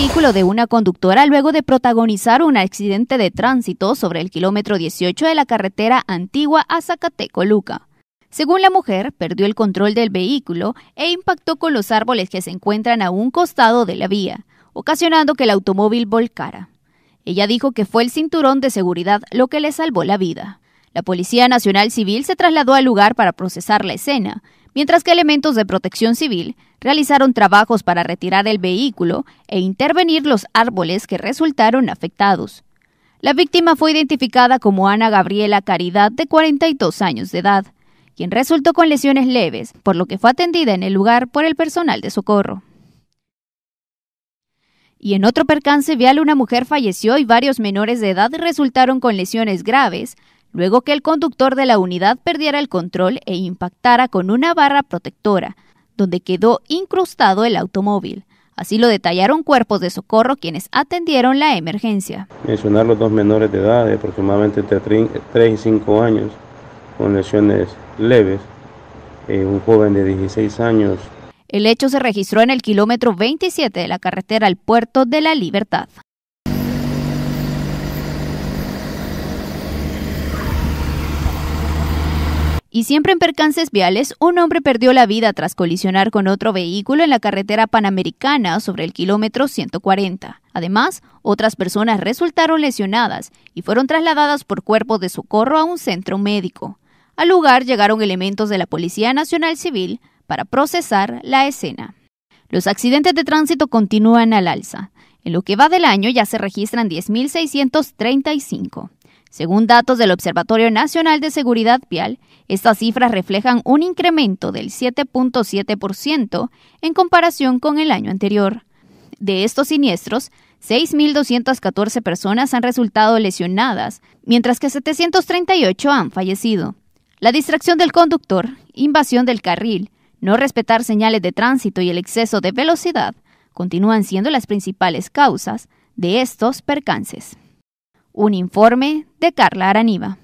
vehículo de una conductora luego de protagonizar un accidente de tránsito sobre el kilómetro 18 de la carretera antigua a Zacatecoluca. Según la mujer, perdió el control del vehículo e impactó con los árboles que se encuentran a un costado de la vía, ocasionando que el automóvil volcara. Ella dijo que fue el cinturón de seguridad lo que le salvó la vida. La Policía Nacional Civil se trasladó al lugar para procesar la escena, mientras que elementos de protección civil realizaron trabajos para retirar el vehículo e intervenir los árboles que resultaron afectados. La víctima fue identificada como Ana Gabriela Caridad, de 42 años de edad, quien resultó con lesiones leves, por lo que fue atendida en el lugar por el personal de socorro. Y en otro percance vial una mujer falleció y varios menores de edad resultaron con lesiones graves, luego que el conductor de la unidad perdiera el control e impactara con una barra protectora, donde quedó incrustado el automóvil. Así lo detallaron cuerpos de socorro quienes atendieron la emergencia. Mencionar los dos menores de edad, de aproximadamente entre 3 y 5 años, con lesiones leves, eh, un joven de 16 años. El hecho se registró en el kilómetro 27 de la carretera al Puerto de la Libertad. Y siempre en percances viales, un hombre perdió la vida tras colisionar con otro vehículo en la carretera panamericana sobre el kilómetro 140. Además, otras personas resultaron lesionadas y fueron trasladadas por cuerpos de socorro a un centro médico. Al lugar llegaron elementos de la Policía Nacional Civil para procesar la escena. Los accidentes de tránsito continúan al alza. En lo que va del año ya se registran 10.635. Según datos del Observatorio Nacional de Seguridad Vial, estas cifras reflejan un incremento del 7.7% en comparación con el año anterior. De estos siniestros, 6.214 personas han resultado lesionadas, mientras que 738 han fallecido. La distracción del conductor, invasión del carril, no respetar señales de tránsito y el exceso de velocidad continúan siendo las principales causas de estos percances. Un informe de Carla Araniva.